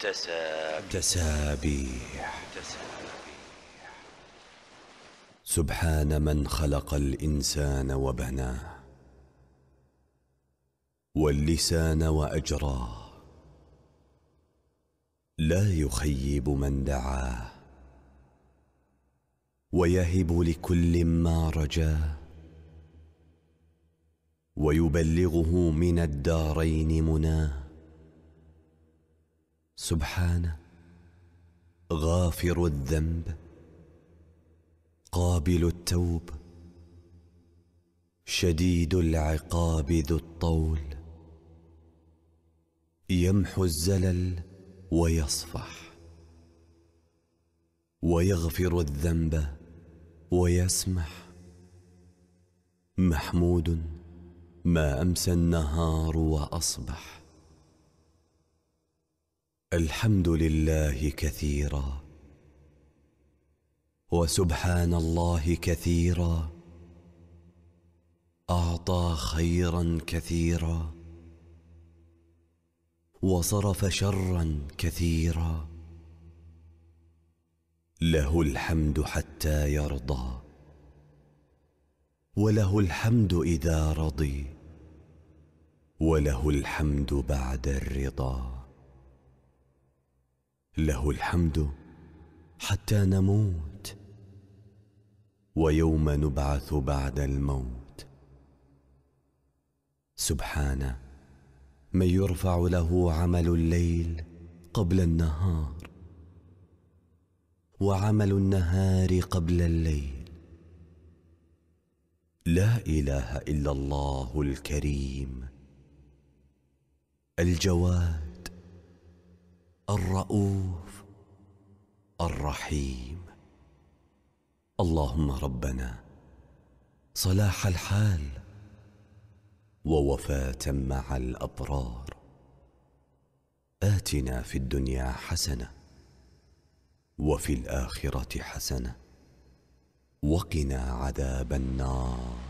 تسابيح تسابيح سبحان من خلق الإنسان وبناه واللسان وأجراه لا يخيب من دعاه ويهب لكل ما رجاه ويبلغه من الدارين مناه سبحانه غافر الذنب قابل التوب شديد العقاب ذو الطول يمحو الزلل ويصفح ويغفر الذنب ويسمح محمود ما امسى النهار واصبح الحمد لله كثيرا وسبحان الله كثيرا اعطى خيرا كثيرا وصرف شرا كثيرا له الحمد حتى يرضى وله الحمد اذا رضي وله الحمد بعد الرضا له الحمد حتى نموت ويوم نبعث بعد الموت سبحان من يرفع له عمل الليل قبل النهار وعمل النهار قبل الليل لا اله الا الله الكريم الجواد الرؤوف الرحيم اللهم ربنا صلاح الحال ووفاه مع الابرار اتنا في الدنيا حسنه وفي الاخره حسنه وقنا عذاب النار